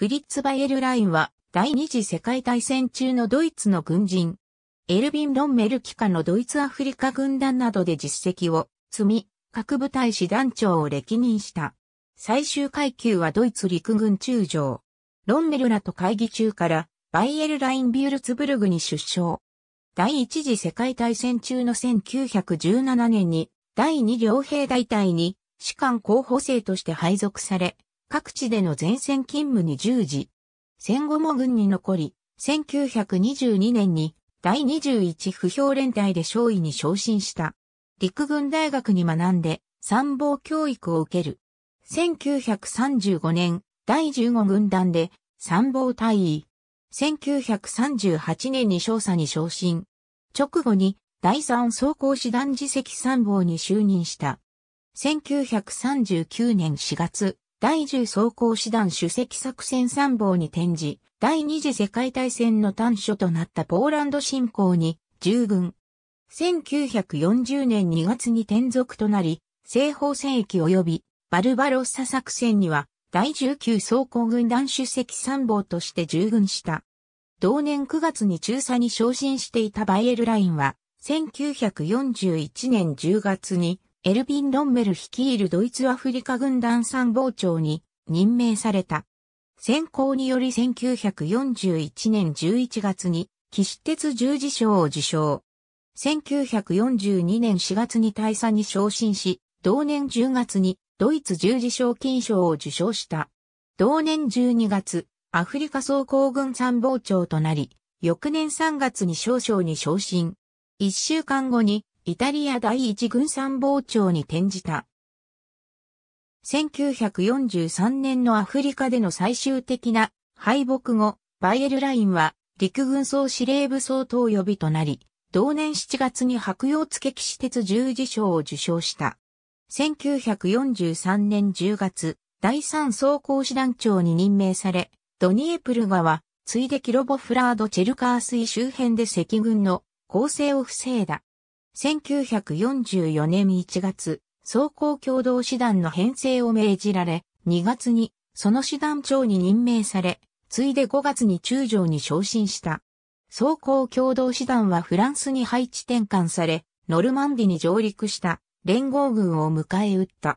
フリッツ・バイエルラインは第二次世界大戦中のドイツの軍人。エルビン・ロンメル機下のドイツアフリカ軍団などで実績を積み、各部隊師団長を歴任した。最終階級はドイツ陸軍中将。ロンメルらと会議中から、バイエルライン・ビュルツブルグに出生。第一次世界大戦中の1917年に、第二両兵大隊に、士官候補生として配属され、各地での前線勤務に従事。戦後も軍に残り、1922年に第21不評連隊で少尉に昇進した。陸軍大学に学んで参謀教育を受ける。1935年、第15軍団で参謀大位。1938年に少佐に昇進。直後に第3総工師団次席参謀に就任した。1939年4月、第10装甲師団主席作戦参謀に転じ、第二次世界大戦の端緒となったポーランド侵攻に従軍。1940年2月に転属となり、西方戦役及びバルバロッサ作戦には第19装甲軍団主席参謀として従軍した。同年9月に中佐に昇進していたバイエルラインは、1941年10月にエルビン・ロンメル率いるドイツアフリカ軍団参謀長に任命された。選考により1941年11月に騎士鉄十字章を受賞。1942年4月に大佐に昇進し、同年10月にドイツ十字章金賞を受賞した。同年12月、アフリカ総行軍参謀長となり、翌年3月に少将に昇進。一週間後にイタリア第一軍参謀長に転じた。1943年のアフリカでの最終的な敗北後、バイエルラインは陸軍総司令部総統予備となり、同年7月に白洋付騎士鉄十字章を受賞した。1943年10月、第3総工師団長に任命され、ドニエプル川、ついでキロボフラード・チェルカー水周辺で赤軍の攻勢を防いだ。1944年1月、総合共同師団の編成を命じられ、2月にその師団長に任命され、ついで5月に中将に昇進した。総合共同師団はフランスに配置転換され、ノルマンディに上陸した連合軍を迎え撃った。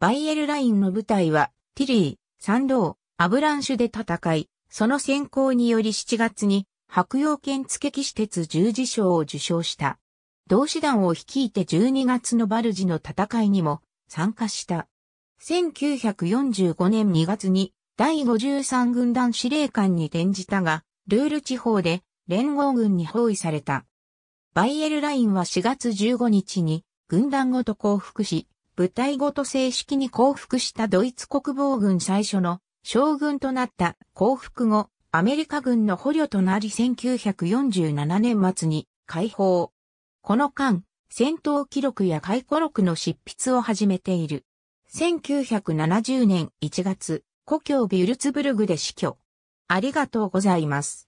バイエルラインの部隊は、ティリー、サンドー、アブランシュで戦い、その先行により7月に、白洋剣付騎士鉄十字章を受賞した。同志団を率いて12月のバルジの戦いにも参加した。1945年2月に第53軍団司令官に転じたが、ルール地方で連合軍に包囲された。バイエルラインは4月15日に軍団ごと降伏し、部隊ごと正式に降伏したドイツ国防軍最初の将軍となった降伏後、アメリカ軍の捕虜となり1947年末に解放。この間、戦闘記録や回顧録の執筆を始めている。1970年1月、故郷ビュルツブルグで死去。ありがとうございます。